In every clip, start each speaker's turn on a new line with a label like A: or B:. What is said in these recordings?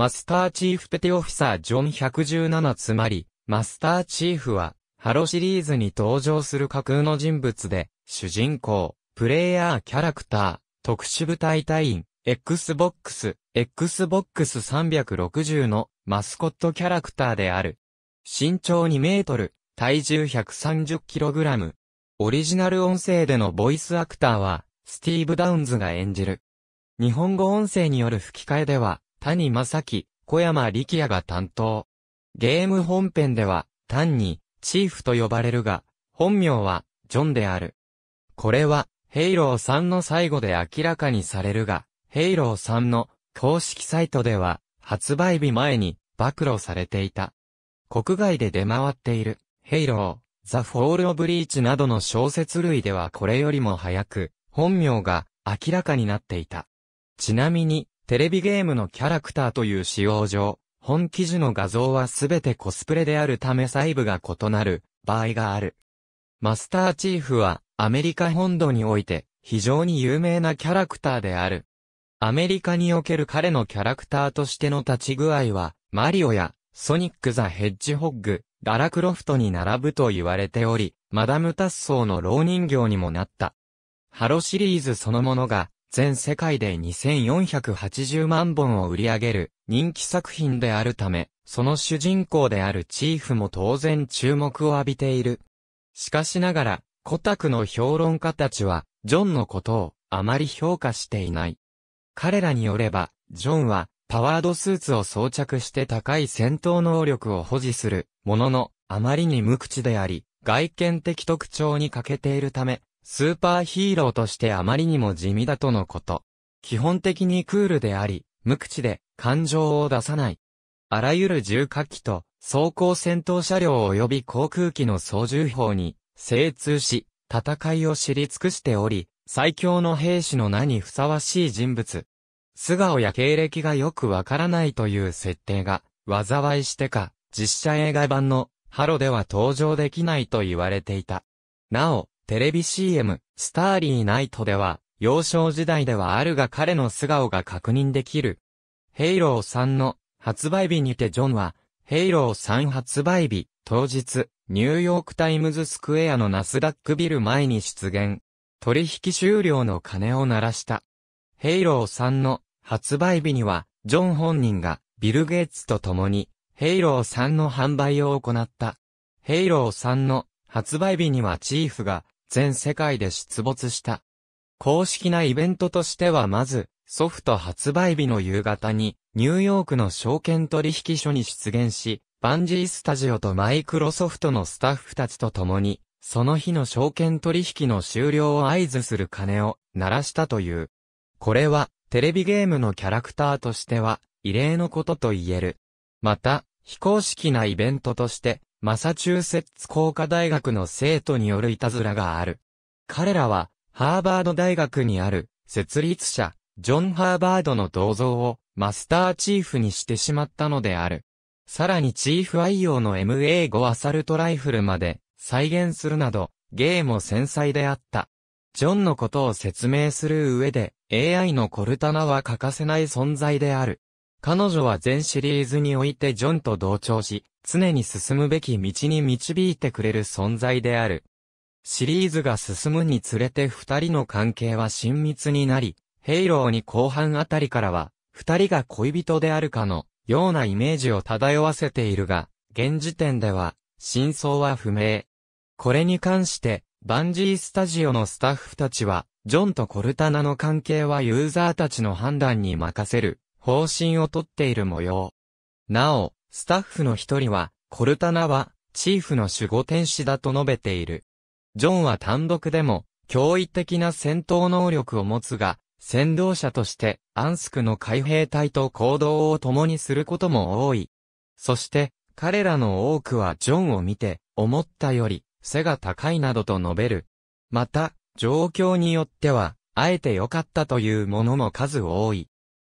A: マスターチーフペテオフィサージョン117つまり、マスターチーフは、ハロシリーズに登場する架空の人物で、主人公、プレイヤーキャラクター、特殊部隊隊員、Xbox、Xbox 360のマスコットキャラクターである。身長2メートル、体重1 3 0ラム。オリジナル音声でのボイスアクターは、スティーブ・ダウンズが演じる。日本語音声による吹き替えでは、谷正樹、小山力也が担当。ゲーム本編では、単に、チーフと呼ばれるが、本名は、ジョンである。これは、ヘイロー3の最後で明らかにされるが、ヘイロー3の公式サイトでは、発売日前に暴露されていた。国外で出回っている、ヘイロー、ザ・フォール・オブ・リーチなどの小説類ではこれよりも早く、本名が明らかになっていた。ちなみに、テレビゲームのキャラクターという使用上、本記事の画像はすべてコスプレであるため細部が異なる場合がある。マスターチーフはアメリカ本土において非常に有名なキャラクターである。アメリカにおける彼のキャラクターとしての立ち具合は、マリオやソニック・ザ・ヘッジホッグ、ガラクロフトに並ぶと言われており、マダム・タッソーの老人形にもなった。ハロシリーズそのものが全世界で2480万本を売り上げる人気作品であるため、その主人公であるチーフも当然注目を浴びている。しかしながら、コタクの評論家たちは、ジョンのことをあまり評価していない。彼らによれば、ジョンはパワードスーツを装着して高い戦闘能力を保持するものの、あまりに無口であり、外見的特徴に欠けているため、スーパーヒーローとしてあまりにも地味だとのこと。基本的にクールであり、無口で、感情を出さない。あらゆる重火器と、装甲戦闘車両及び航空機の操縦法に、精通し、戦いを知り尽くしており、最強の兵士の名にふさわしい人物。素顔や経歴がよくわからないという設定が、災いしてか、実写映画版の、ハロでは登場できないと言われていた。なお、テレビ CM、スターリーナイトでは、幼少時代ではあるが彼の素顔が確認できる。ヘイロー3の発売日にてジョンは、ヘイロー3発売日、当日、ニューヨークタイムズスクエアのナスダックビル前に出現。取引終了の鐘を鳴らした。ヘイロー3の発売日には、ジョン本人がビル・ゲイツと共に、ヘイロー3の販売を行った。ヘイロー3の発売日にはチーフが全世界で出没した。公式なイベントとしてはまず、ソフト発売日の夕方に、ニューヨークの証券取引所に出現し、バンジースタジオとマイクロソフトのスタッフたちと共に、その日の証券取引の終了を合図する鐘を鳴らしたという。これは、テレビゲームのキャラクターとしては、異例のことと言える。また、非公式なイベントとして、マサチューセッツ工科大学の生徒によるいたずらがある。彼らは、ハーバード大学にある、設立者、ジョン・ハーバードの銅像を、マスターチーフにしてしまったのである。さらにチーフ愛用の MA5 アサルトライフルまで、再現するなど、ゲーも繊細であった。ジョンのことを説明する上で、AI のコルタナは欠かせない存在である。彼女は全シリーズにおいてジョンと同調し、常に進むべき道に導いてくれる存在である。シリーズが進むにつれて二人の関係は親密になり、ヘイローに後半あたりからは、二人が恋人であるかのようなイメージを漂わせているが、現時点では、真相は不明。これに関して、バンジースタジオのスタッフたちは、ジョンとコルタナの関係はユーザーたちの判断に任せる、方針をとっている模様。なお、スタッフの一人は、コルタナは、チーフの守護天使だと述べている。ジョンは単独でも、驚異的な戦闘能力を持つが、先導者として、アンスクの海兵隊と行動を共にすることも多い。そして、彼らの多くはジョンを見て、思ったより、背が高いなどと述べる。また、状況によっては、あえて良かったというものも数多い。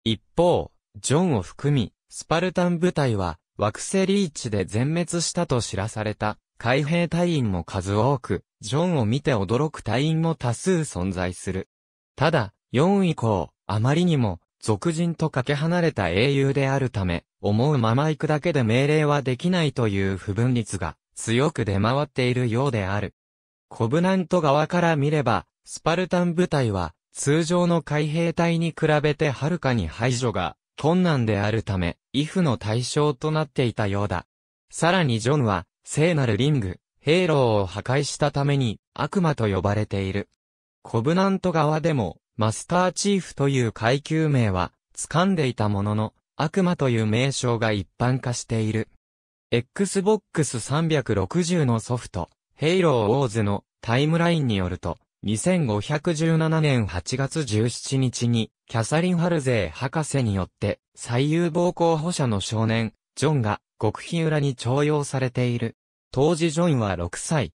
A: 一方、ジョンを含み、スパルタン部隊は、惑星リーチで全滅したと知らされた、海兵隊員も数多く、ジョンを見て驚く隊員も多数存在する。ただ、4以降、あまりにも、俗人とかけ離れた英雄であるため、思うまま行くだけで命令はできないという不分率が、強く出回っているようである。コブナント側から見れば、スパルタン部隊は、通常の海兵隊に比べてはるかに排除が困難であるため、イフの対象となっていたようだ。さらにジョンは、聖なるリング、兵ーを破壊したために、悪魔と呼ばれている。コブナント側でも、マスターチーフという階級名は、掴んでいたものの、悪魔という名称が一般化している。Xbox 360のソフト、ヘイローウォーズのタイムラインによると、2517年8月17日に、キャサリン・ハルゼー博士によって、最有望候補者の少年、ジョンが、極秘裏に徴用されている。当時ジョンは6歳。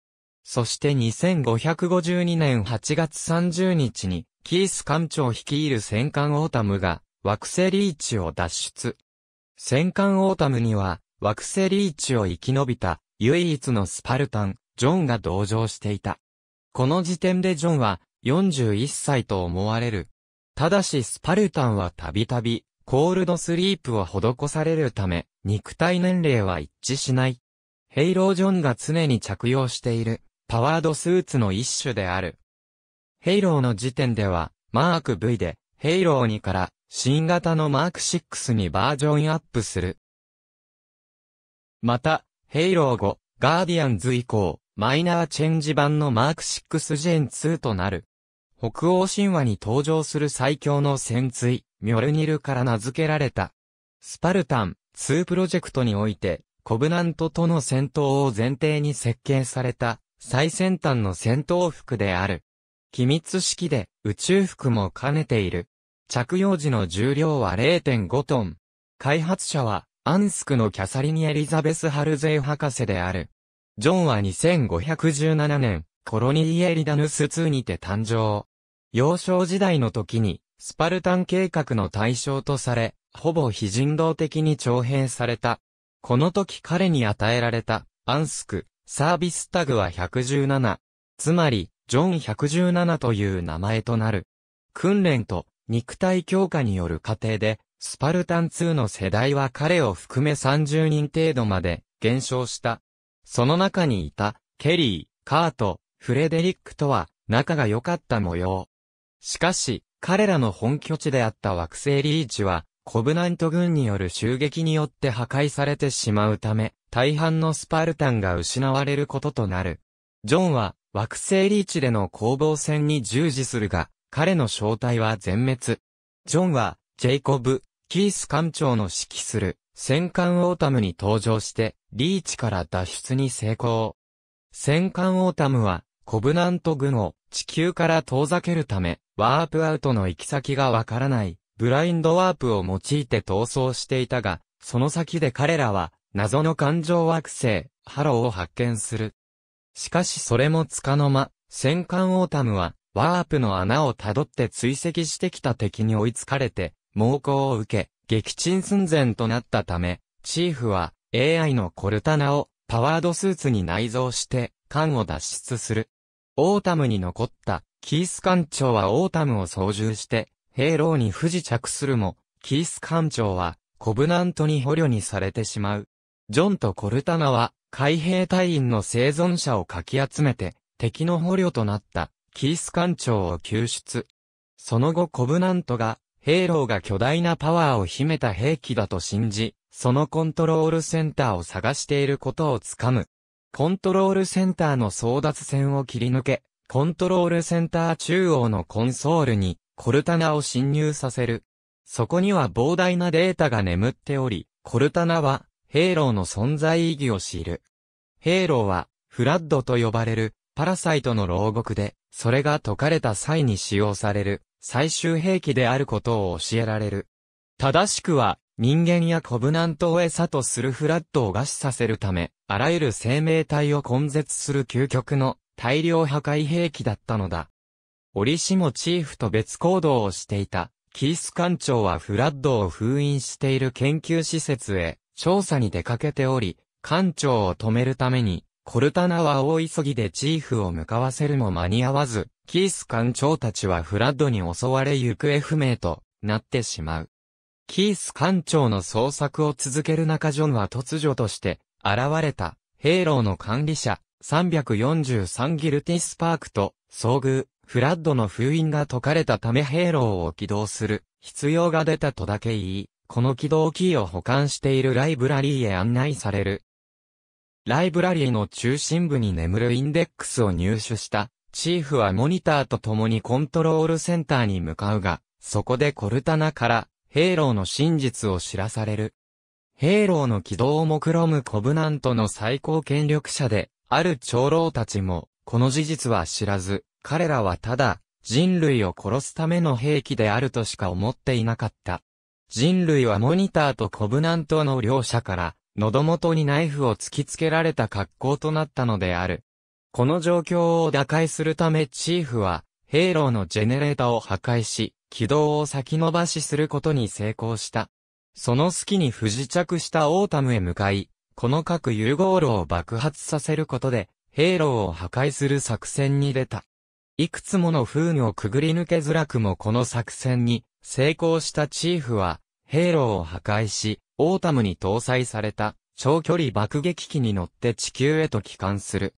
A: そして2552年8月30日に、キース艦長率いる戦艦オータムが、惑星リーチを脱出。戦艦オータムには、惑星リーチを生き延びた、唯一のスパルタン、ジョンが同乗していた。この時点でジョンは41歳と思われる。ただしスパルタンはたびたびコールドスリープを施されるため肉体年齢は一致しない。ヘイロー・ジョンが常に着用しているパワードスーツの一種である。ヘイローの時点ではマーク V でヘイロー2から新型のマーク6にバージョンアップする。また、ヘイロー5、ガーディアンズ以降、マイナーチェンジ版のマーク6ジェン2となる。北欧神話に登場する最強の潜水、ミョルニルから名付けられた。スパルタン2プロジェクトにおいて、コブナントとの戦闘を前提に設計された最先端の戦闘服である。機密式で宇宙服も兼ねている。着用時の重量は0.5トン。開発者はアンスクのキャサリニ・エリザベス・ハルゼイ博士である。ジョンは2517年、コロニーエリダヌス2にて誕生。幼少時代の時に、スパルタン計画の対象とされ、ほぼ非人道的に徴兵された。この時彼に与えられた、アンスク、サービスタグは117。つまり、ジョン117という名前となる。訓練と肉体強化による過程で、スパルタン2の世代は彼を含め30人程度まで減少した。その中にいた、ケリー、カート、フレデリックとは、仲が良かった模様。しかし、彼らの本拠地であった惑星リーチは、コブナント軍による襲撃によって破壊されてしまうため、大半のスパルタンが失われることとなる。ジョンは、惑星リーチでの攻防戦に従事するが、彼の正体は全滅。ジョンは、ジェイコブ、キース艦長の指揮する、戦艦オータムに登場して、リーチから脱出に成功。戦艦オータムは、コブナント軍を地球から遠ざけるため、ワープアウトの行き先がわからない、ブラインドワープを用いて逃走していたが、その先で彼らは、謎の感情惑星、ハローを発見する。しかしそれもつかの間、戦艦オータムは、ワープの穴をたどって追跡してきた敵に追いつかれて、猛攻を受け、撃沈寸前となったため、チーフは AI のコルタナをパワードスーツに内蔵して艦を脱出する。オータムに残ったキース艦長はオータムを操縦して兵糧に不時着するも、キース艦長はコブナントに捕虜にされてしまう。ジョンとコルタナは海兵隊員の生存者をかき集めて敵の捕虜となったキース艦長を救出。その後コブナントがヘイローが巨大なパワーを秘めた兵器だと信じ、そのコントロールセンターを探していることをつかむ。コントロールセンターの争奪戦を切り抜け、コントロールセンター中央のコンソールにコルタナを侵入させる。そこには膨大なデータが眠っており、コルタナはヘイローの存在意義を知る。ヘイローはフラッドと呼ばれるパラサイトの牢獄で、それが解かれた際に使用される最終兵器であることを教えられる。正しくは、人間やコブナントを餌とするフラットを餓死させるため、あらゆる生命体を根絶する究極の大量破壊兵器だったのだ。折しもチーフと別行動をしていた、キース艦長はフラッドを封印している研究施設へ調査に出かけており、艦長を止めるためにコルタナは大急ぎでチーフを向かわせるも間に合わず、キース艦長たちはフラッドに襲われ行方不明となってしまう。キース艦長の捜索を続ける中ジョンは突如として現れたヘイローの管理者343ギルティスパークと遭遇、フラッドの封印が解かれたためヘイローを起動する必要が出たとだけ言い、この起動キーを保管しているライブラリーへ案内されるライブラリーの中心部に眠るインデックスを入手した、チーフはモニターと共にコントロールセンターに向かうが、そこでコルタナから、ヘイローの真実を知らされる。ヘイローの軌道を目論むコブナントの最高権力者で、ある長老たちも、この事実は知らず、彼らはただ、人類を殺すための兵器であるとしか思っていなかった。人類はモニターとコブナントの両者から、喉元にナイフを突きつけられた格好となったのである。この状況を打開するためチーフは、ヘイローのジェネレータを破壊し、軌道を先延ばしすることに成功した。その隙に不時着したオータムへ向かい、この核融合炉を爆発させることで、ヘイローを破壊する作戦に出た。いくつもの風雨をくぐり抜けづらくもこの作戦に成功したチーフは、兵糧を破壊し、オータムに搭載された長距離爆撃機に乗って地球へと帰還する。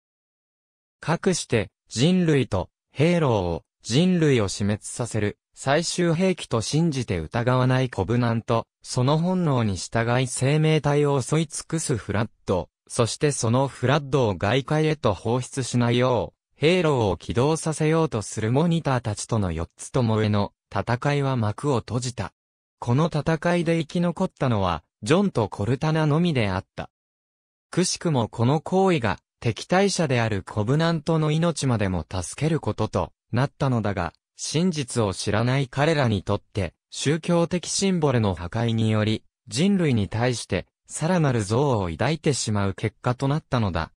A: かくして人類と兵糧を人類を死滅させる最終兵器と信じて疑わないコブナンと、その本能に従い生命体を襲い尽くすフラッド、そしてそのフラッドを外界へと放出しないよう、兵糧を起動させようとするモニターたちとの四つとも上の戦いは幕を閉じた。この戦いで生き残ったのは、ジョンとコルタナのみであった。くしくもこの行為が、敵対者であるコブナントの命までも助けることとなったのだが、真実を知らない彼らにとって、宗教的シンボルの破壊により、人類に対して、さらなる憎悪を抱いてしまう結果となったのだ。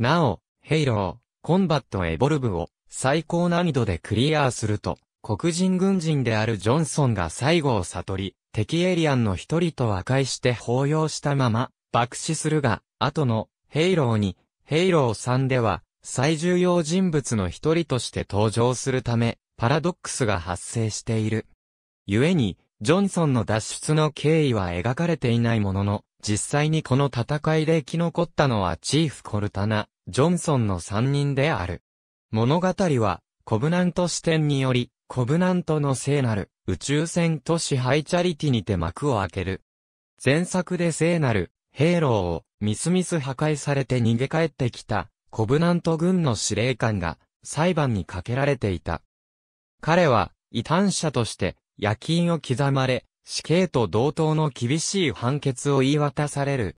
A: なお、ヘイロー、コンバットエボルブを最高難易度でクリアすると、黒人軍人であるジョンソンが最後を悟り、敵エイリアンの一人と和解して抱擁したまま、爆死するが、後の、ヘイローに、ヘイロー3では、最重要人物の一人として登場するため、パラドックスが発生している。故に、ジョンソンの脱出の経緯は描かれていないものの、実際にこの戦いで生き残ったのはチーフ・コルタナ、ジョンソンの3人である。物語は、コブナント視点により、コブナントの聖なる宇宙船都市ハイチャリティにて幕を開ける。前作で聖なるヘイローをミスミス破壊されて逃げ帰ってきたコブナント軍の司令官が裁判にかけられていた。彼は異端者として夜勤を刻まれ死刑と同等の厳しい判決を言い渡される。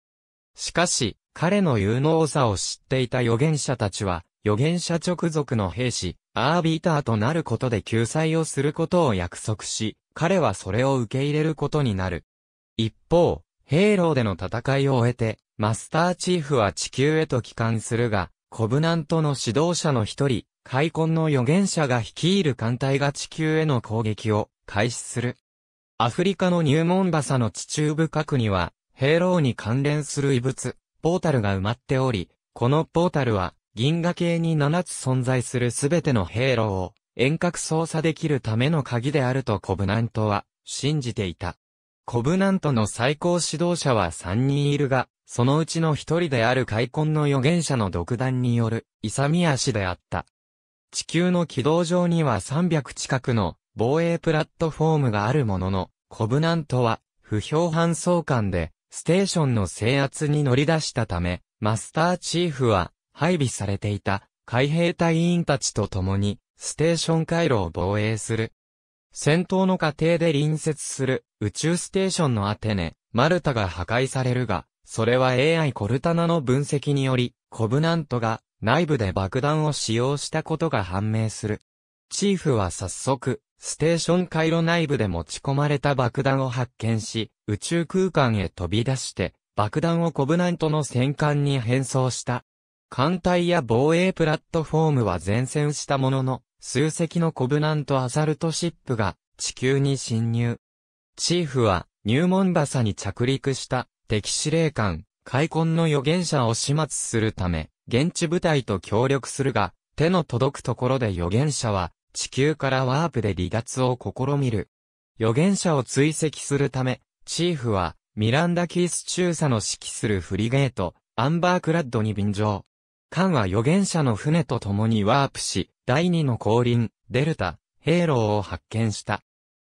A: しかし彼の有能さを知っていた預言者たちは預言者直属の兵士、アービーターとなることで救済をすることを約束し、彼はそれを受け入れることになる。一方、ヘイローでの戦いを終えて、マスターチーフは地球へと帰還するが、コブナントの指導者の一人、開墾の預言者が率いる艦隊が地球への攻撃を開始する。アフリカの入門バサの地中部核には、ヘイローに関連する異物、ポータルが埋まっており、このポータルは、銀河系に7つ存在するすべての兵路を遠隔操作できるための鍵であるとコブナントは信じていた。コブナントの最高指導者は3人いるが、そのうちの一人である開墾の預言者の独断による勇み足であった。地球の軌道上には300近くの防衛プラットフォームがあるものの、コブナントは不評搬送艦でステーションの制圧に乗り出したため、マスターチーフは配備されていた海兵隊員たちと共に、ステーション回路を防衛する。戦闘の過程で隣接する宇宙ステーションのアテネ、マルタが破壊されるが、それは AI コルタナの分析により、コブナントが内部で爆弾を使用したことが判明する。チーフは早速、ステーション回路内部で持ち込まれた爆弾を発見し、宇宙空間へ飛び出して、爆弾をコブナントの戦艦に変装した艦隊や防衛プラットフォームは前線したものの、数隻のコブナントアサルトシップが地球に侵入。チーフは入門バサに着陸した敵司令官、開墾の預言者を始末するため、現地部隊と協力するが、手の届くところで預言者は地球からワープで離脱を試みる。預言者を追跡するため、チーフはミランダ・キース中佐の指揮するフリゲート、アンバークラッドに便乗。カンは預言者の船と共にワープし、第二の降臨、デルタ、兵糧を発見した。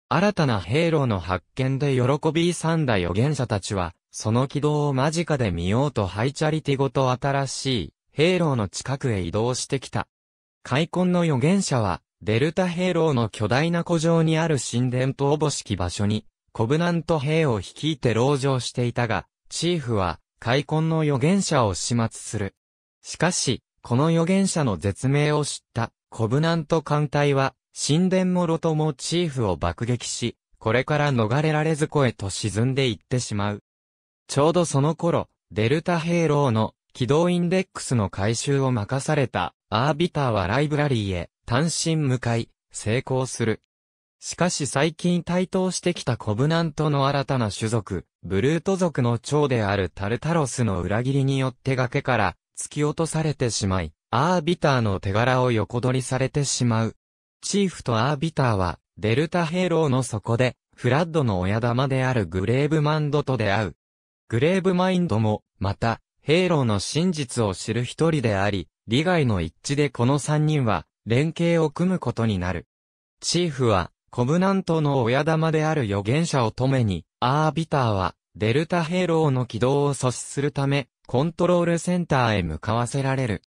A: 新たな兵糧の発見で喜び勇んだ預言者たちは、その軌道を間近で見ようとハイチャリティごと新しい、兵糧の近くへ移動してきた。開墾の預言者は、デルタ兵糧の巨大な古城にある神殿とおぼしき場所に、コブナント兵を率いて籠城していたが、チーフは、開墾の預言者を始末する。しかし、この預言者の絶命を知ったコブナント艦隊は、神殿もロトモチーフを爆撃し、これから逃れられずこへと沈んでいってしまう。ちょうどその頃、デルタ兵糧の軌道インデックスの回収を任されたアービターはライブラリーへ単身向かい、成功する。しかし最近台頭してきたコブナントの新たな種族、ブルート族の長であるタルタロスの裏切りによって崖から突き落とされてしまい、アービターの手柄を横取りされてしまう。チーフとアービターは、デルタヘイローの底で、フラッドの親玉であるグレーブマンドと出会う。グレーブマインドも、また、ヘイローの真実を知る一人であり、利害の一致でこの三人は、連携を組むことになる。チーフは、コブナントの親玉である預言者を止めに、アービターは、デルタヘイローの軌道を阻止するため、コントロールセンターへ向かわせられる。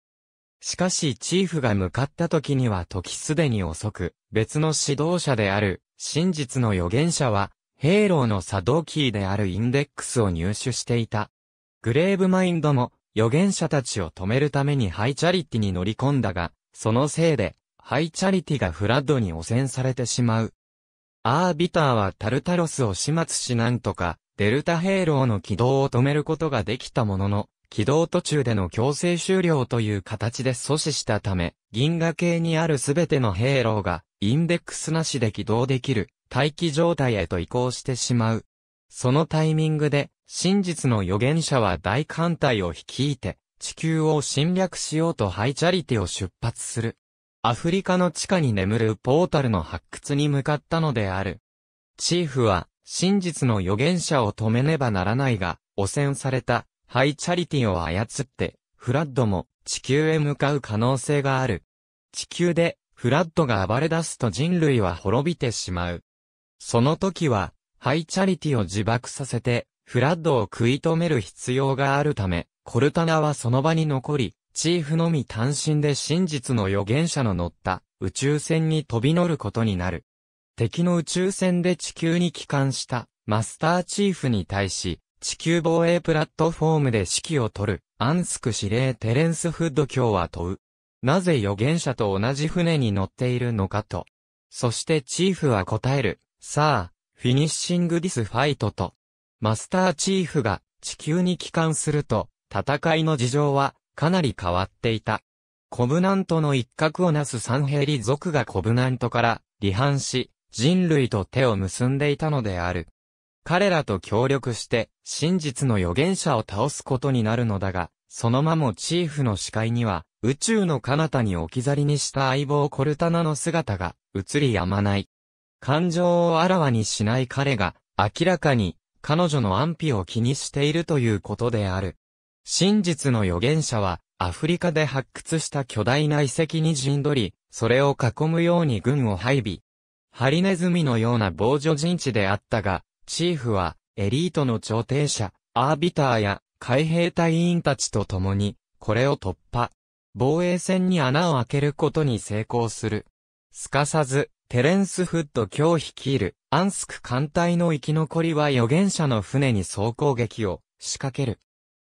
A: しかしチーフが向かった時には時すでに遅く、別の指導者である、真実の預言者は、ヘイローの作動キーであるインデックスを入手していた。グレーブマインドも、預言者たちを止めるためにハイチャリティに乗り込んだが、そのせいで、ハイチャリティがフラッドに汚染されてしまう。アービターはタルタロスを始末しなんとか、デルタヘイローの軌道を止めることができたものの、軌道途中での強制終了という形で阻止したため、銀河系にあるすべてのヘイローが、インデックスなしで起動できる、待機状態へと移行してしまう。そのタイミングで、真実の預言者は大艦隊を率いて、地球を侵略しようとハイチャリティを出発する。アフリカの地下に眠るポータルの発掘に向かったのである。チーフは、真実の預言者を止めねばならないが、汚染された、ハイチャリティを操って、フラッドも地球へ向かう可能性がある。地球で、フラッドが暴れ出すと人類は滅びてしまう。その時は、ハイチャリティを自爆させて、フラッドを食い止める必要があるため、コルタナはその場に残り、チーフのみ単身で真実の預言者の乗った宇宙船に飛び乗ることになる。敵の宇宙船で地球に帰還したマスターチーフに対し、地球防衛プラットフォームで指揮を取る、アンスク司令テレンス・フッド卿は問う。なぜ預言者と同じ船に乗っているのかと。そしてチーフは答える。さあ、フィニッシングディスファイトと。マスターチーフが地球に帰還すると、戦いの事情はかなり変わっていた。コブナントの一角をなすサンヘリ族がコブナントから離反し、人類と手を結んでいたのである。彼らと協力して、真実の預言者を倒すことになるのだが、そのまもチーフの視界には、宇宙の彼方に置き去りにした相棒コルタナの姿が映りやまない。感情をあらわにしない彼が、明らかに、彼女の安否を気にしているということである。真実の預言者は、アフリカで発掘した巨大な遺跡に陣取り、それを囲むように軍を配備、ハリネズミのような防除陣地であったが、チーフは、エリートの調停者、アービターや、海兵隊員たちと共に、これを突破。防衛線に穴を開けることに成功する。すかさず、テレンス・フッド日率いる、アンスク艦隊の生き残りは預言者の船に総攻撃を仕掛ける。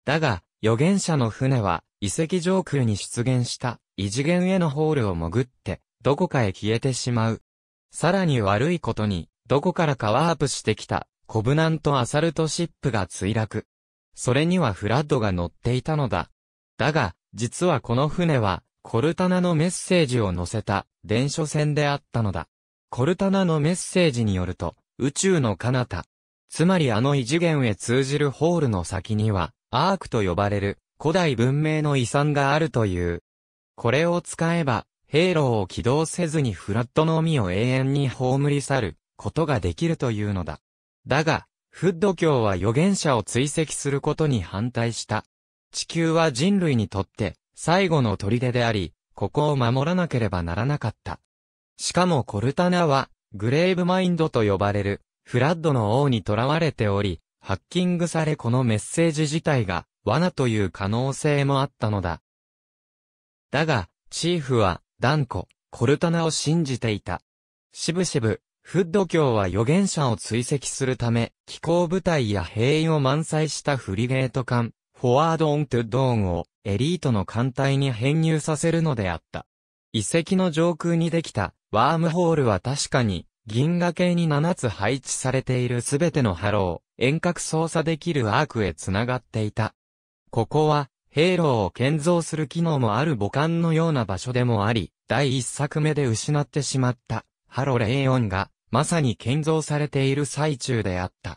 A: だが、預言者の船は、遺跡上空に出現した、異次元へのホールを潜って、どこかへ消えてしまう。さらに悪いことに、どこからかワープしてきた、コブナントアサルトシップが墜落。それにはフラッドが乗っていたのだ。だが、実はこの船は、コルタナのメッセージを載せた伝書船であったのだ。コルタナのメッセージによると、宇宙の彼方。つまりあの異次元へ通じるホールの先には、アークと呼ばれる古代文明の遺産があるという。これを使えば、ヘイローを起動せずにフラットの海を永遠に葬り去ることができるというのだ。だが、フッド教は預言者を追跡することに反対した。地球は人類にとって最後の砦であり、ここを守らなければならなかった。しかもコルタナは、グレーブマインドと呼ばれる、フラッドの王に囚われており、ハッキングされこのメッセージ自体が、罠という可能性もあったのだ。だが、チーフは、断固、コルタナを信じていた。しぶしぶ、フッド教は預言者を追跡するため、気候部隊や兵員を満載したフリゲート艦、フォワード・オン・トゥ・ドーンをエリートの艦隊に編入させるのであった。遺跡の上空にできたワームホールは確かに銀河系に7つ配置されているすべてのハロー、遠隔操作できるアークへ繋がっていた。ここは兵糧を建造する機能もある母艦のような場所でもあり、第一作目で失ってしまった、ハロレーオンが、まさに建造されている最中であった。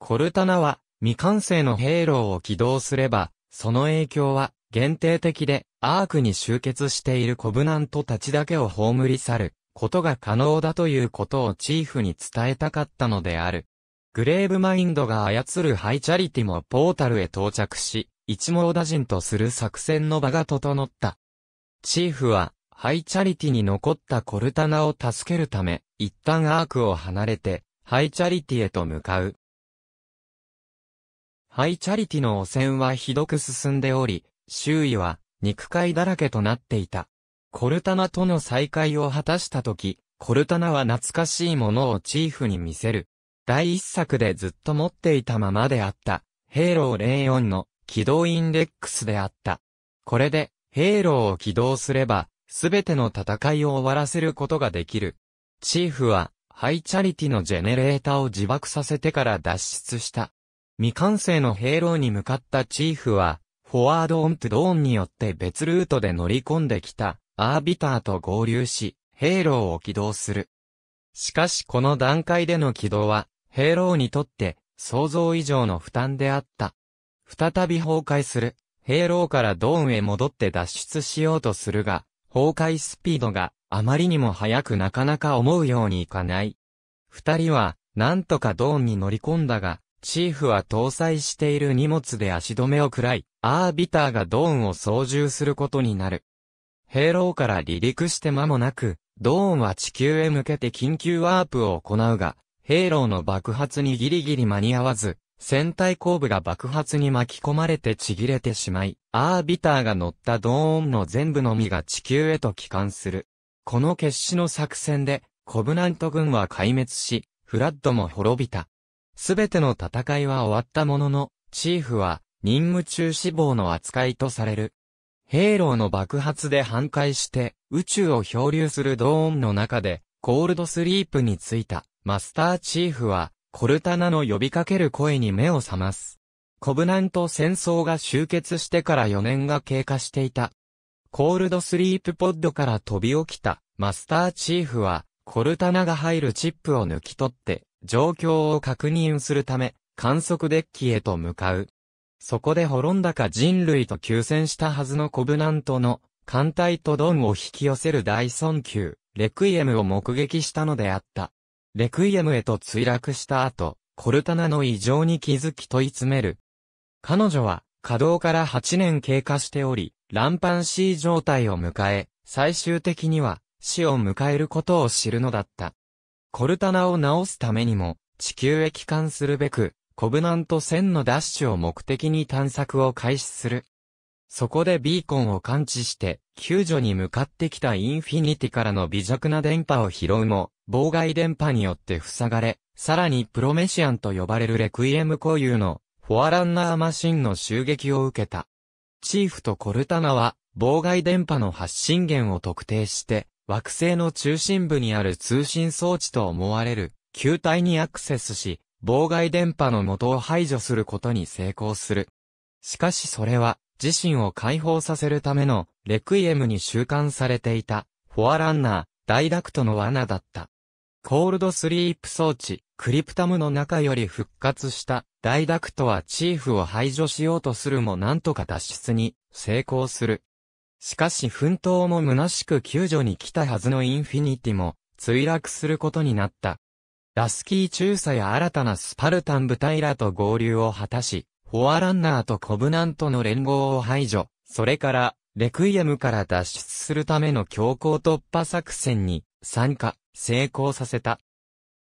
A: コルタナは、未完成の兵糧を起動すれば、その影響は、限定的で、アークに集結しているコブナントたちだけを葬り去る、ことが可能だということをチーフに伝えたかったのである。グレーブマインドが操るハイチャリティもポータルへ到着し、一網打尽とする作戦の場が整った。チーフは、ハイチャリティに残ったコルタナを助けるため、一旦アークを離れて、ハイチャリティへと向かう。ハイチャリティの汚染はひどく進んでおり、周囲は、肉塊だらけとなっていた。コルタナとの再会を果たした時、コルタナは懐かしいものをチーフに見せる。第一作でずっと持っていたままであった、ヘイロー04の起動インデックスであった。これで、ヘイローを起動すれば、すべての戦いを終わらせることができる。チーフは、ハイチャリティのジェネレーターを自爆させてから脱出した。未完成のヘイローに向かったチーフは、フォワードオントドーンによって別ルートで乗り込んできた、アービターと合流し、ヘイローを起動する。しかしこの段階での起動は、ヘイローにとって、想像以上の負担であった。再び崩壊する。兵糧からドーンへ戻って脱出しようとするが、崩壊スピードがあまりにも速くなかなか思うようにいかない。二人は、なんとかドーンに乗り込んだが、チーフは搭載している荷物で足止めを食らい、アービターがドーンを操縦することになる。兵糧から離陸して間もなく、ドーンは地球へ向けて緊急ワープを行うが、兵糧の爆発にギリギリ間に合わず、船体後部が爆発に巻き込まれてちぎれてしまい、アービターが乗ったドーンの全部のみが地球へと帰還する。この決死の作戦で、コブナント軍は壊滅し、フラッドも滅びた。すべての戦いは終わったものの、チーフは任務中死亡の扱いとされる。ヘイローの爆発で反壊して、宇宙を漂流するドーンの中で、コールドスリープについた、マスターチーフは、コルタナの呼びかける声に目を覚ます。コブナント戦争が終結してから4年が経過していた。コールドスリープポッドから飛び起きたマスターチーフは、コルタナが入るチップを抜き取って、状況を確認するため、観測デッキへと向かう。そこで滅んだか人類と休戦したはずのコブナントの艦隊とドンを引き寄せる大損級、レクイエムを目撃したのであった。レクイエムへと墜落した後、コルタナの異常に気づき問い詰める。彼女は、稼働から8年経過しており、乱反 C 状態を迎え、最終的には死を迎えることを知るのだった。コルタナを治すためにも、地球へ帰還するべく、コブナント1000のダッシュを目的に探索を開始する。そこでビーコンを感知して、救助に向かってきたインフィニティからの微弱な電波を拾うも、妨害電波によって塞がれ、さらにプロメシアンと呼ばれるレクイエム固有のフォアランナーマシンの襲撃を受けた。チーフとコルタナは妨害電波の発信源を特定して、惑星の中心部にある通信装置と思われる球体にアクセスし、妨害電波の元を排除することに成功する。しかしそれは、自身を解放させるための、レクイエムに収監されていた、フォアランナー、ダイダクトの罠だった。コールドスリープ装置、クリプタムの中より復活した、ダイダクトはチーフを排除しようとするもなんとか脱出に成功する。しかし奮闘も虚しく救助に来たはずのインフィニティも墜落することになった。ラスキー中佐や新たなスパルタン部隊らと合流を果たし、フォアランナーとコブナントの連合を排除、それから、レクイエムから脱出するための強行突破作戦に参加。成功させた。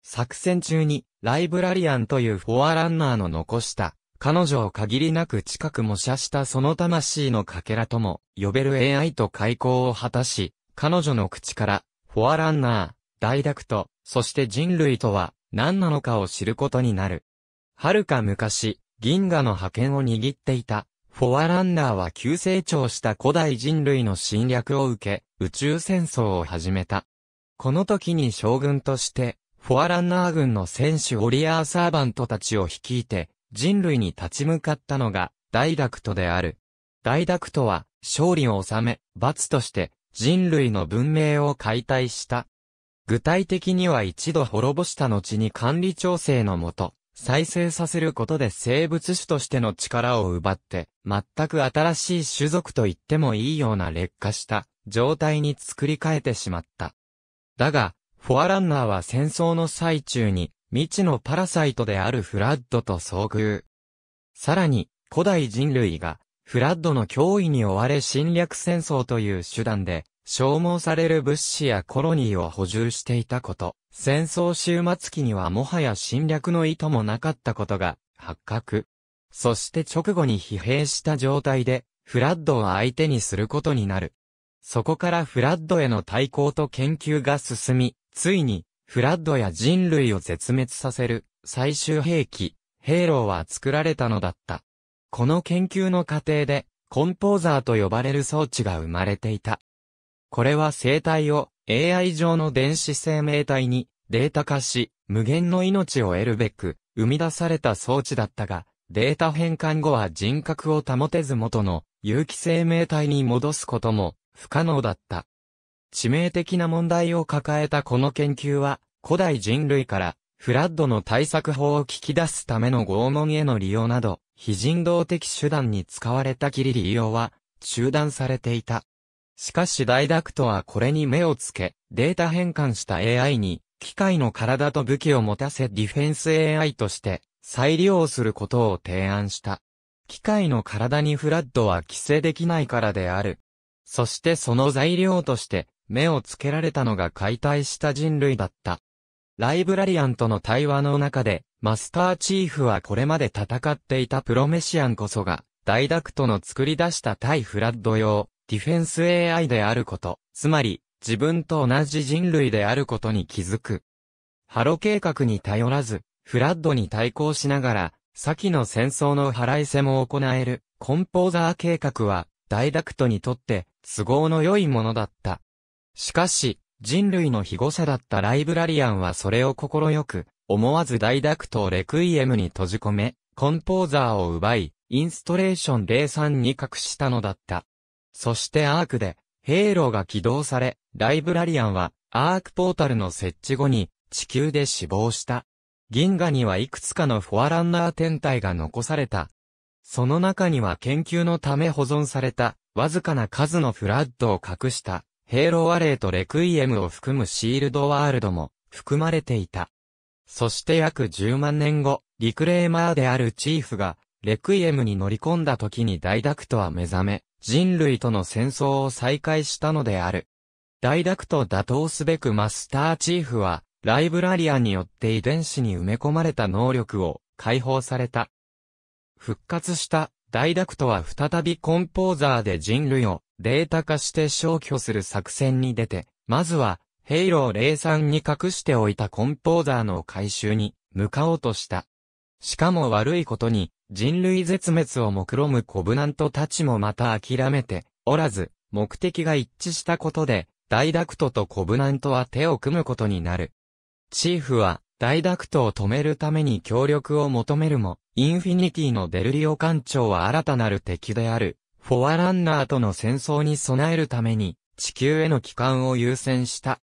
A: 作戦中に、ライブラリアンというフォアランナーの残した、彼女を限りなく近く模写したその魂のかけらとも、呼べる AI と開口を果たし、彼女の口から、フォアランナー、大クと、そして人類とは、何なのかを知ることになる。遥か昔、銀河の覇権を握っていた、フォアランナーは急成長した古代人類の侵略を受け、宇宙戦争を始めた。この時に将軍として、フォアランナー軍の選手オリアーサーバントたちを率いて、人類に立ち向かったのが、ダイダクトである。ダイダクトは、勝利を収め、罰として、人類の文明を解体した。具体的には一度滅ぼした後に管理調整のもと、再生させることで生物種としての力を奪って、全く新しい種族と言ってもいいような劣化した状態に作り変えてしまった。だが、フォアランナーは戦争の最中に、未知のパラサイトであるフラッドと遭遇。さらに、古代人類が、フラッドの脅威に追われ侵略戦争という手段で、消耗される物資やコロニーを補充していたこと、戦争終末期にはもはや侵略の意図もなかったことが発覚。そして直後に疲弊した状態で、フラッドを相手にすることになる。そこからフラッドへの対抗と研究が進み、ついに、フラッドや人類を絶滅させる、最終兵器、ヘイローは作られたのだった。この研究の過程で、コンポーザーと呼ばれる装置が生まれていた。これは生体を AI 上の電子生命体にデータ化し、無限の命を得るべく、生み出された装置だったが、データ変換後は人格を保てず元の有機生命体に戻すことも不可能だった。致命的な問題を抱えたこの研究は、古代人類からフラッドの対策法を聞き出すための拷問への利用など、非人道的手段に使われたきり利用は中断されていた。しかしダイダクトはこれに目をつけ、データ変換した AI に、機械の体と武器を持たせディフェンス AI として再利用することを提案した。機械の体にフラッドは規制できないからである。そしてその材料として目をつけられたのが解体した人類だった。ライブラリアンとの対話の中で、マスターチーフはこれまで戦っていたプロメシアンこそが、ダイダクトの作り出した対フラッド用、ディフェンス AI であること、つまり、自分と同じ人類であることに気づく。ハロ計画に頼らず、フラッドに対抗しながら、先の戦争の腹いせも行える、コンポーザー計画は、ダイダクトにとって、都合の良いものだった。しかし、人類の被護者だったライブラリアンはそれを心よく、思わず大ダクトをレクイエムに閉じ込め、コンポーザーを奪い、インストレーション03に隠したのだった。そしてアークで、ヘイローが起動され、ライブラリアンは、アークポータルの設置後に、地球で死亡した。銀河にはいくつかのフォアランナー天体が残されたその中には研究のため保存された、わずかな数のフラッドを隠した、ヘイローアレイとレクイエムを含むシールドワールドも含まれていた。そして約10万年後、リクレーマーであるチーフが、レクイエムに乗り込んだ時にダイダクトは目覚め、人類との戦争を再開したのである。ダイダクト打倒すべくマスターチーフは、ライブラリアンによって遺伝子に埋め込まれた能力を解放された。復活したダイダクトは再びコンポーザーで人類をデータ化して消去する作戦に出て、まずは、ヘイロー03に隠しておいたコンポーザーの回収に向かおうとした。しかも悪いことに、人類絶滅を目論むコブナントたちもまた諦めておらず、目的が一致したことで、ダイダクトとコブナントは手を組むことになる。チーフは、ダイダクトを止めるために協力を求めるも、インフィニティのデルリオ艦長は新たなる敵である、フォアランナーとの戦争に備えるために、地球への帰還を優先した。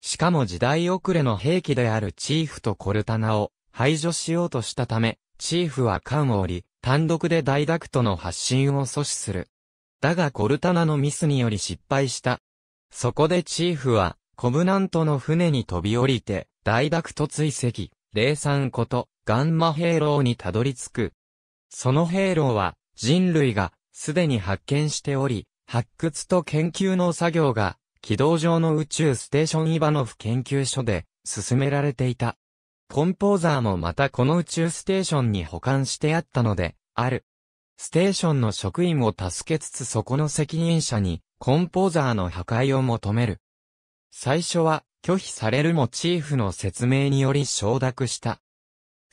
A: しかも時代遅れの兵器であるチーフとコルタナを排除しようとしたため、チーフは艦を降り、単独でダイダクトの発信を阻止する。だがコルタナのミスにより失敗した。そこでチーフは、コブナントの船に飛び降りて、ダイダクト追跡、零山こと、ガンマヘイローにたどり着く。そのヘイローは人類がすでに発見しており、発掘と研究の作業が軌道上の宇宙ステーションイバノフ研究所で進められていた。コンポーザーもまたこの宇宙ステーションに保管してあったので、ある。ステーションの職員を助けつつそこの責任者に、コンポーザーの破壊を求める。最初は、拒否されるモチーフの説明により承諾した。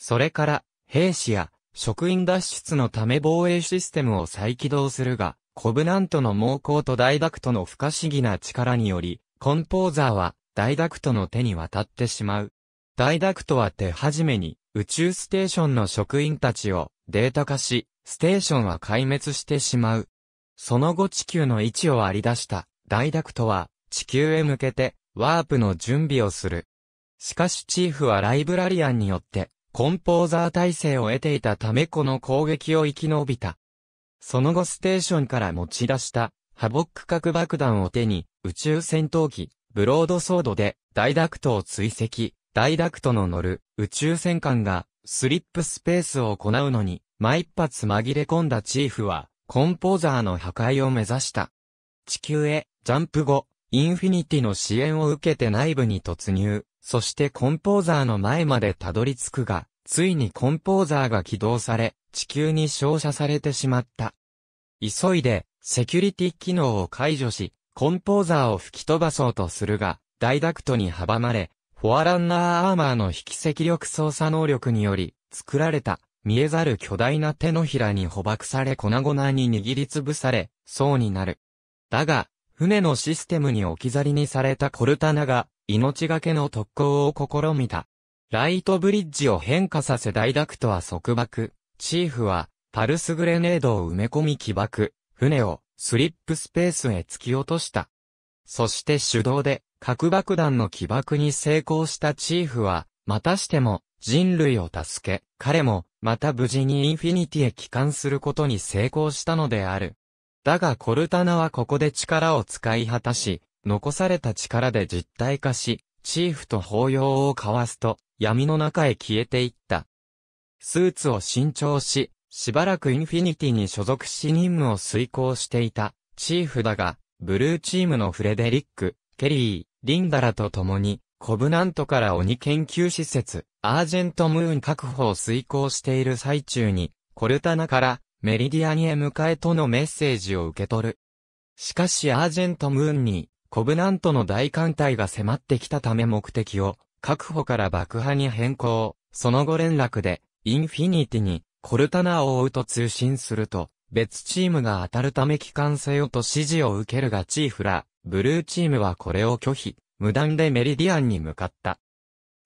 A: それから、兵士や職員脱出のため防衛システムを再起動するが、コブナントの猛攻とダイダクトの不可思議な力により、コンポーザーはダイダクトの手に渡ってしまう。ダイダクトは手始めに宇宙ステーションの職員たちをデータ化し、ステーションは壊滅してしまう。その後地球の位置を割り出したダイダクトは地球へ向けてワープの準備をする。しかしチーフはライブラリアンによってコンポーザー体制を得ていたためこの攻撃を生き延びた。その後ステーションから持ち出したハボック核爆弾を手に宇宙戦闘機ブロードソードでダイダクトを追跡、ダイダクトの乗る宇宙戦艦がスリップスペースを行うのに、毎発紛れ込んだチーフはコンポーザーの破壊を目指した。地球へジャンプ後、インフィニティの支援を受けて内部に突入。そしてコンポーザーの前までたどり着くが、ついにコンポーザーが起動され、地球に照射されてしまった。急いで、セキュリティ機能を解除し、コンポーザーを吹き飛ばそうとするが、ダイダクトに阻まれ、フォアランナーアーマーの引き積力操作能力により、作られた、見えざる巨大な手のひらに捕獲され粉々に握りつぶされ、そうになる。だが、船のシステムに置き去りにされたコルタナが、命がけの特攻を試みた。ライトブリッジを変化させ大ダクトは束縛。チーフは、パルスグレネードを埋め込み起爆。船を、スリップスペースへ突き落とした。そして手動で、核爆弾の起爆に成功したチーフは、またしても、人類を助け、彼も、また無事にインフィニティへ帰還することに成功したのである。だがコルタナはここで力を使い果たし、残された力で実体化し、チーフと抱擁を交わすと、闇の中へ消えていった。スーツを新調し、しばらくインフィニティに所属し任務を遂行していた、チーフだが、ブルーチームのフレデリック、ケリー、リンダラと共に、コブナントから鬼研究施設、アージェントムーン確保を遂行している最中に、コルタナからメリディアにへ向かえとのメッセージを受け取る。しかしアージェントムーンにコブナントの大艦隊が迫ってきたため目的を、確保から爆破に変更、その後連絡で、インフィニティに、コルタナを追うと通信すると、別チームが当たるため帰還せよと指示を受けるがチーフら、ブルーチームはこれを拒否、無断でメリディアンに向かった。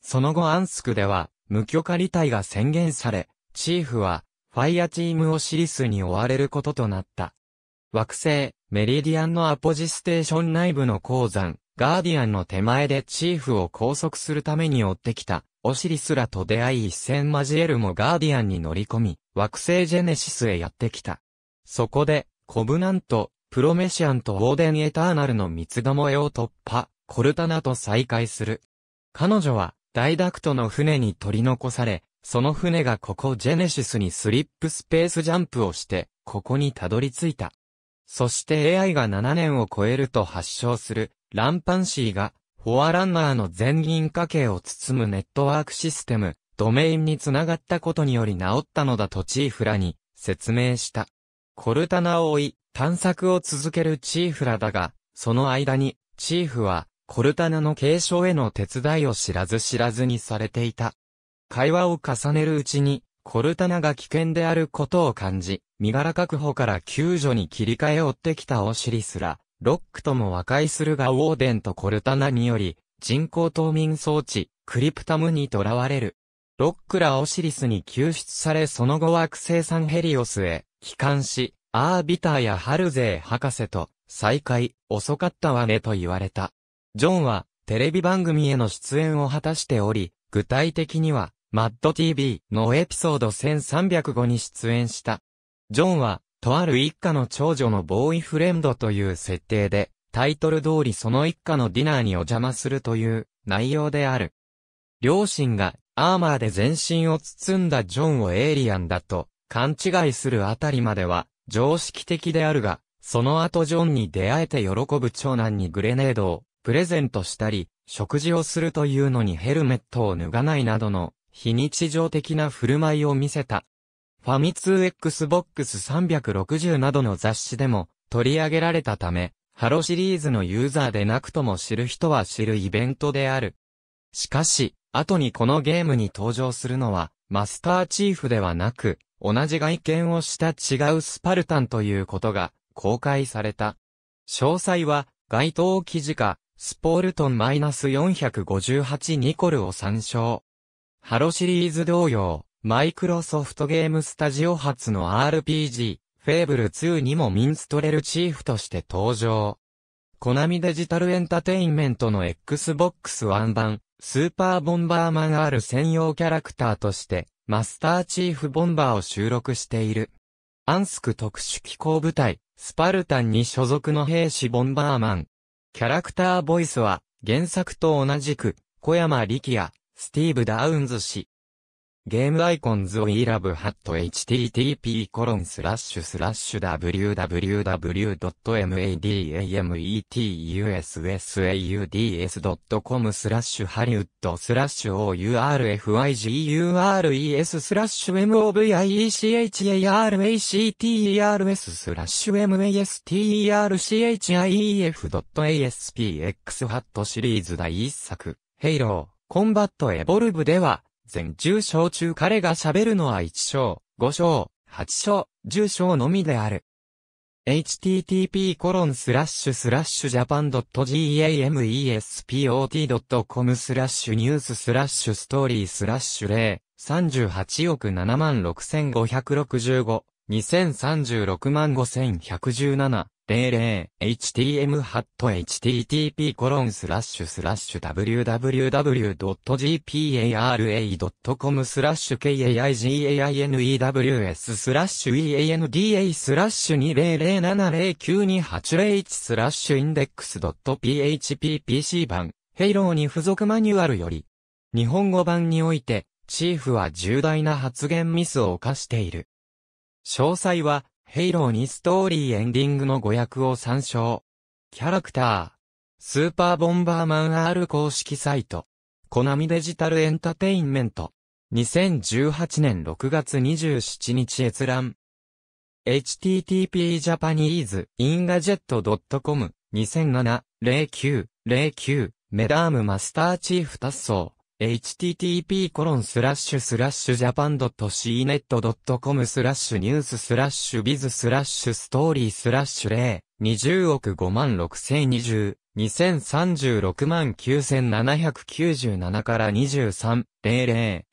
A: その後アンスクでは、無許可理隊が宣言され、チーフは、ファイアチームをシリスに追われることとなった。惑星、メリディアンのアポジステーション内部の鉱山、ガーディアンの手前でチーフを拘束するために追ってきた、オシリスらと出会い一戦交えるもガーディアンに乗り込み、惑星ジェネシスへやってきた。そこで、コブナント、プロメシアンとオーデンエターナルの三つどもえを突破、コルタナと再会する。彼女は、ダイダクトの船に取り残され、その船がここジェネシスにスリップスペースジャンプをして、ここにたどり着いた。そして AI が7年を超えると発症する、ランパンシーが、フォアランナーの全銀家計を包むネットワークシステム、ドメインにつながったことにより治ったのだとチーフらに説明した。コルタナを追い、探索を続けるチーフらだが、その間に、チーフは、コルタナの継承への手伝いを知らず知らずにされていた。会話を重ねるうちに、コルタナが危険であることを感じ、身柄確保から救助に切り替え追ってきたオシリスら、ロックとも和解するがウォーデンとコルタナにより、人工冬眠装置、クリプタムに囚われる。ロックらオシリスに救出されその後は惑星サンヘリオスへ、帰還し、アービターやハルゼー博士と、再会、遅かったわねと言われた。ジョンは、テレビ番組への出演を果たしており、具体的には、マッド TV のエピソード1305に出演した。ジョンは、とある一家の長女のボーイフレンドという設定で、タイトル通りその一家のディナーにお邪魔するという内容である。両親がアーマーで全身を包んだジョンをエイリアンだと勘違いするあたりまでは常識的であるが、その後ジョンに出会えて喜ぶ長男にグレネードをプレゼントしたり、食事をするというのにヘルメットを脱がないなどの非日常的な振る舞いを見せた。ファミ通 Xbox 360などの雑誌でも取り上げられたため、ハロシリーズのユーザーでなくとも知る人は知るイベントである。しかし、後にこのゲームに登場するのは、マスターチーフではなく、同じ外見をした違うスパルタンということが公開された。詳細は、該当記事か、スポールトン -458 ニコルを参照。ハロシリーズ同様、マイクロソフトゲームスタジオ発の RPG、フェーブル2にもミンストレルチーフとして登場。コナミデジタルエンタテインメントの Xbox One 版、スーパーボンバーマン R 専用キャラクターとして、マスターチーフボンバーを収録している。アンスク特殊機構部隊、スパルタンに所属の兵士ボンバーマン。キャラクターボイスは、原作と同じく、小山力也、スティーブ・ダウンズ氏。ゲームアイコンズを e l o v e h t http コロンスラッシュスラッシュ www.madametussauds.com スラッシュハリウッドスラッシュ o r f i g u r e s スラッシュ m o v i e c h a r a c t e r s スラッシュ masterchief.aspx ハットシリーズ第1作、ヘイロー。コンバットエボルブでは、全10章中彼が喋るのは1章、5章、8章、10章のみである。http コロンスラッシュスラッシュジャパン .gamespot.com スラッシュニューススラッシュストーリースラッシュ0 38億7万6565 2036万5117零零 h t m h t t p コロンスラッシュスラッシュ www.gpara.com スラッシュ kaiganews i スラッシュ eanda スラッシュ2007092801スラッシュインデックス .phppc 版ヘイローに付属マニュアルより日本語版においてチーフは重大な発言ミスを犯している。詳細はヘイローにストーリーエンディングの語訳を参照。キャラクター。スーパーボンバーマン R 公式サイト。コナミデジタルエンタテインメント。2018年6月27日閲覧。http japanese ingadget.com 2007-09-09メダームマスターチーフ達成。http://japan.cnet.com スラッシュニューススラッシュビズスラッシュストーリースラッシュ0 20億5万6千2 0 2036万9797から2300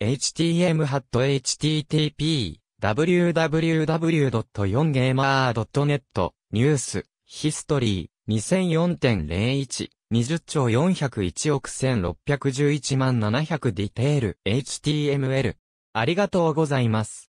A: htm ハット http www.4gamer.net ニュースヒストリー2004.01、20兆401億1611万700ディテール、HTML。ありがとうございます。